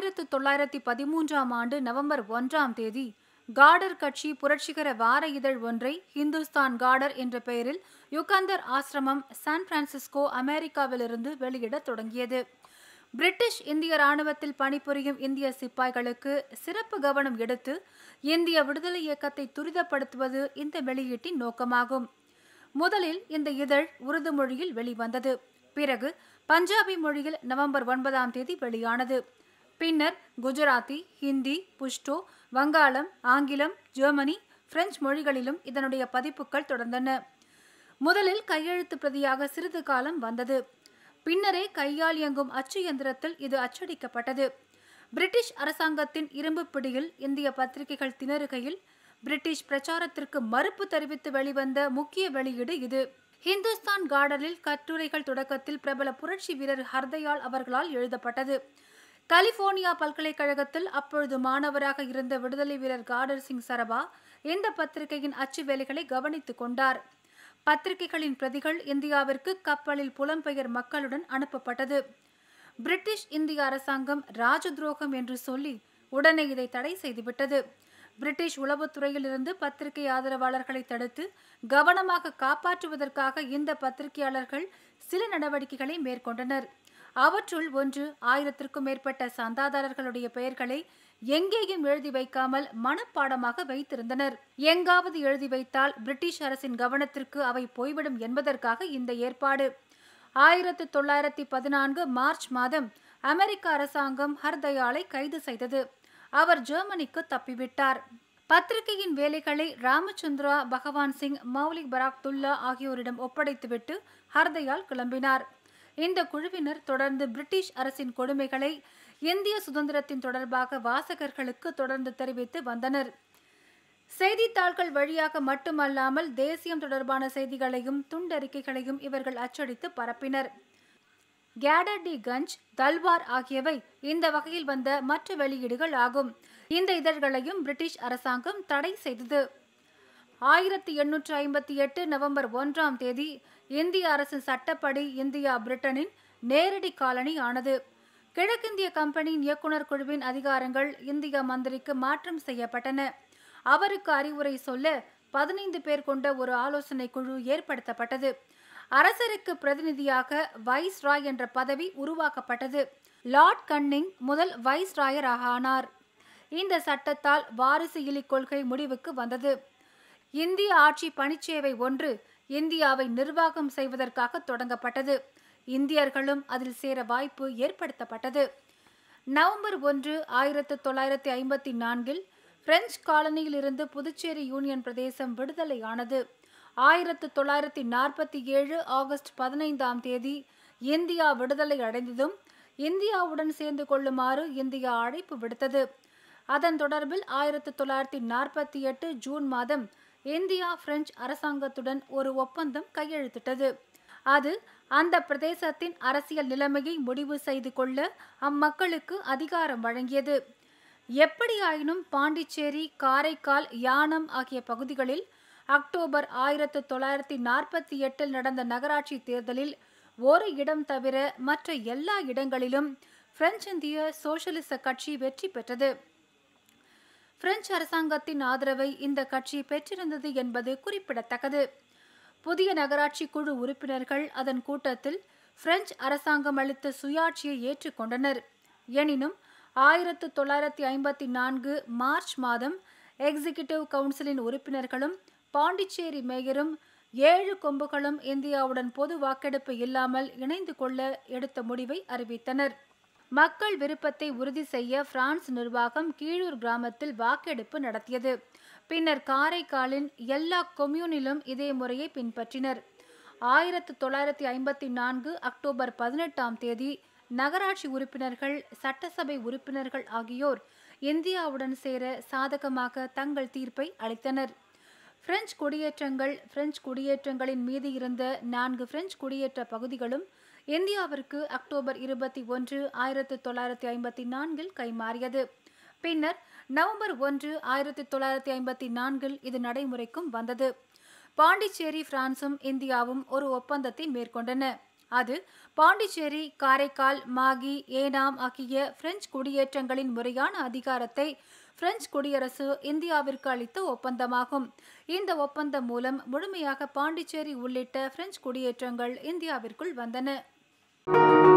ஆயிரத்து தொள்ளாயிரத்தி பதிமூன்றாம் ஆண்டு நவம்பர் ஒன்றாம் தேதி காடர் கட்சி புரட்சிகர வார இதழ் ஒன்றை ஹிந்துஸ்தான் காடர் என்ற பெயரில் யுகந்தர் ஆசிரமம் சான் பிரான்சிஸ்கோ அமெரிக்காவிலிருந்து வெளியிட தொடங்கியது பிரிட்டிஷ் இந்திய ராணுவத்தில் பணிபுரியும் இந்திய சிப்பாய்களுக்கு சிறப்பு கவனம் எடுத்து இந்திய விடுதலை இயக்கத்தை துரிதப்படுத்துவது இந்த வெளியீட்டின் நோக்கமாகும் முதலில் இந்த இதழ் உருது மொழியில் வெளிவந்தது பிறகு பஞ்சாபி மொழியில் நவம்பர் ஒன்பதாம் தேதி வெளியானது பின்னர் குஜராத்தி ஹிந்தி புஷ்டோ வங்காளம் ஆங்கிலம் ஜெர்மனி பிரெஞ்சு மொழிகளிலும் இதனுடைய பதிப்புகள் தொடர்ந்தன முதலில் கையெழுத்து பிரதியாக சிறிது காலம் வந்தது பின்னரே கையால் இயங்கும் அச்சு எந்திரத்தில் இது அச்சடிக்கப்பட்டது பிரிட்டிஷ் அரசாங்கத்தின் இரும்பு பிடியில் இந்திய பத்திரிகைகள் திணறுகையில் பிரிட்டிஷ் பிரச்சாரத்திற்கு மறுப்பு தெரிவித்து வெளிவந்த முக்கிய வெளியீடு இது ஹிந்துஸ்தான் கார்டனில் கட்டுரைகள் தொடக்கத்தில் பிரபல புரட்சி வீரர் ஹர்தயால் அவர்களால் எழுதப்பட்டது கலிபோர்னியா பல்கலைக்கழகத்தில் அப்பொழுது மாணவராக இருந்த விடுதலை வீரர் காடர் சிங் சரபா இந்த பத்திரிகையின் அச்சு வேலைகளை கவனித்துக் கொண்டார் பத்திரிகைகளின் பிரதிகள் இந்தியாவிற்கு கப்பலில் புலம்பெயர் மக்களுடன் அனுப்பப்பட்டது பிரிட்டிஷ் இந்திய அரசாங்கம் ராஜ துரோகம் என்று சொல்லி உடனே இதை தடை செய்துவிட்டது பிரிட்டிஷ் உளவுத்துறையிலிருந்து பத்திரிகை ஆதரவாளர்களை தடுத்து கவனமாக காப்பாற்றுவதற்காக இந்த பத்திரிகையாளர்கள் சில நடவடிக்கைகளை மேற்கொண்டனர் அவற்றுள் ஒன்று ஆயிரத்திற்கும் மேற்பட்ட சந்தாதாரர்களுடைய பெயர்களை எங்கேயும் எழுதி வைக்காமல் மனப்பாடமாக வைத்திருந்தனர் எங்காவது எழுதி வைத்தால் பிரிட்டிஷ் அரசின் கவனத்திற்கு அவை போய்விடும் என்பதற்காக இந்த ஏற்பாடு ஆயிரத்தி தொள்ளாயிரத்தி பதினான்கு மார்ச் மாதம் அமெரிக்க அரசாங்கம் ஹர்தயாலை கைது செய்தது அவர் ஜெர்மனிக்கு தப்பிவிட்டார் பத்திரிகையின் வேலைகளை ராமச்சந்திரா பகவான் சிங் மௌலிக் பராக்துல்லா ஆகியோரிடம் ஒப்படைத்துவிட்டு ஹர்தயால் கிளம்பினார் இந்த குழுவினர் தொடர்ந்து பிரிட்டிஷ் அரசின் கொடுமைகளை இந்திய சுதந்திரத்தின் தொடர்பாக வாசகர்களுக்கு தொடர்ந்து தெரிவித்து வந்தனர் செய்தித்தாள்கள் வழியாக மட்டுமல்லாமல் தேசியம் தொடர்பான செய்திகளையும் துண்டறிக்கைகளையும் இவர்கள் அச்சடித்து பரப்பினர் கேடர் டி கஞ்ச் தல்வார் ஆகியவை இந்த வகையில் வந்த மற்ற வெளியீடுகள் ஆகும் இந்த இதழ்களையும் பிரிட்டிஷ் அரசாங்கம் தடை செய்தது ஆயிரத்தி எண்ணூற்று ஐம்பத்தி எட்டு நவம்பர் ஒன்றாம் தேதி இந்திய அரசின் சட்டப்படி இந்தியா பிரிட்டனின் நேரடி காலனி ஆனது கிழக்கிந்திய கம்பெனியின் இயக்குனர் குழுவின் அதிகாரங்கள் இந்திய மந்திரிக்கு மாற்றம் செய்யப்பட்டன அவருக்கு அறிவுரை சொல்ல பதினைந்து பேர் கொண்ட ஒரு ஆலோசனை குழு ஏற்படுத்தப்பட்டது அரசருக்கு பிரதிநிதியாக வைஸ் ராய் என்ற பதவி உருவாக்கப்பட்டது லார்ட் கன்னிங் முதல் வைஸ் ராயராக ஆனார் இந்த சட்டத்தால் வாரிசு இலி கொள்கை முடிவுக்கு வந்தது இந்திய ஆட்சி பணிச்சேவை ஒன்று இந்தியாவை நிர்வாகம் செய்வதற்காக தொடங்கப்பட்டது இந்தியர்களும் அதில் சேர வாய்ப்பு ஏற்படுத்தப்பட்டது நவம்பர் ஒன்று ஆயிரத்து தொள்ளாயிரத்தி ஐம்பத்தி நான்கில் பிரெஞ்சு காலனியிலிருந்து புதுச்சேரி யூனியன் பிரதேசம் விடுதலையானது ஆயிரத்து தொள்ளாயிரத்தி நாற்பத்தி ஏழு ஆகஸ்ட் பதினைந்தாம் தேதி இந்தியா விடுதலை அடைந்ததும் இந்தியாவுடன் சேர்ந்து கொள்ளுமாறு இந்தியா அழைப்பு விடுத்தது அதன் தொடர்பில் ஆயிரத்து தொள்ளாயிரத்தி நாற்பத்தி எட்டு ஜூன் மாதம் இந்தியா பிரெஞ்சு அரசாங்கத்துடன் ஒரு ஒப்பந்தம் கையெழுத்திட்டது அது அந்த பிரதேசத்தின் அரசியல் நிலைமையை முடிவு செய்து கொள்ள அம்மக்களுக்கு அதிகாரம் வழங்கியது எப்படியாயினும் பாண்டிச்சேரி காரைக்கால் யானம் ஆகிய பகுதிகளில் அக்டோபர் ஆயிரத்து தொள்ளாயிரத்தி நாற்பத்தி எட்டில் நடந்த நகராட்சி தேர்தலில் ஒரு இடம் தவிர மற்ற எல்லா இடங்களிலும் பிரெஞ்சு இந்திய சோசியலிச கட்சி வெற்றி பெற்றது பிரெஞ்சு அரசாங்கத்தின் ஆதரவை இந்த கட்சி பெற்றிருந்தது என்பது குறிப்பிடத்தக்கது புதிய நகராட்சி குழு உறுப்பினர்கள் அதன் கூட்டத்தில் பிரெஞ்சு அரசாங்கம் அளித்த சுயாட்சியை ஏற்றுக்கொண்டனர் எனினும் ஆயிரத்து தொள்ளாயிரத்தி ஐம்பத்தி நான்கு மார்ச் மாதம் எக்ஸிகியூட்டிவ் கவுன்சிலின் உறுப்பினர்களும் பாண்டிச்சேரி மேயரும் ஏழு கொம்புகளும் இந்தியாவுடன் பொது வாக்கெடுப்பு இல்லாமல் இணைந்து கொள்ள எடுத்த முடிவை அறிவித்தனர் மக்கள் விருப்பத்தை உறுதி செய்ய பிரான்ஸ் நிர்வாகம் கீழூர் கிராமத்தில் வாக்கெடுப்பு நடத்தியது பின்னர் காரைக்காலின் எல்லா கொம்யூனிலும் இதே முறையை பின்பற்றினர் ஆயிரத்து தொள்ளாயிரத்தி ஐம்பத்தி நான்கு அக்டோபர் பதினெட்டாம் தேதி நகராட்சி உறுப்பினர்கள் சட்டசபை உறுப்பினர்கள் ஆகியோர் இந்தியாவுடன் சேர சாதகமாக தங்கள் தீர்ப்பை அளித்தனர் பிரெஞ்சு குடியேற்றங்கள் பிரெஞ்சு குடியேற்றங்களின் மீது இருந்த நான்கு பிரெஞ்சு குடியேற்ற பகுதிகளும் இந்தியாவிற்கு அக்டோபர் இருபத்தி ஒன்று ஆயிரத்தி தொள்ளாயிரத்தி ஐம்பத்தி நான்கில் கைமாறியது பின்னர் நவம்பர் ஒன்று ஆயிரத்தி தொள்ளாயிரத்தி ஐம்பத்தி நான்கில் இது நடைமுறைக்கும் வந்தது பாண்டிச்சேரி பிரான்சும் இந்தியாவும் ஒரு ஒப்பந்தத்தை மேற்கொண்டன அது பாண்டிச்சேரி காரைக்கால் மாகி ஏனாம் ஆகிய பிரெஞ்சு குடியேற்றங்களின் முறையான அதிகாரத்தை பிரெஞ்சு குடியரசு இந்தியாவிற்கு அளித்த ஒப்பந்தமாகும் இந்த ஒப்பந்தம் மூலம் முழுமையாக பாண்டிச்சேரி உள்ளிட்ட பிரெஞ்சு குடியேற்றங்கள் இந்தியாவிற்குள் வந்தன Thank you.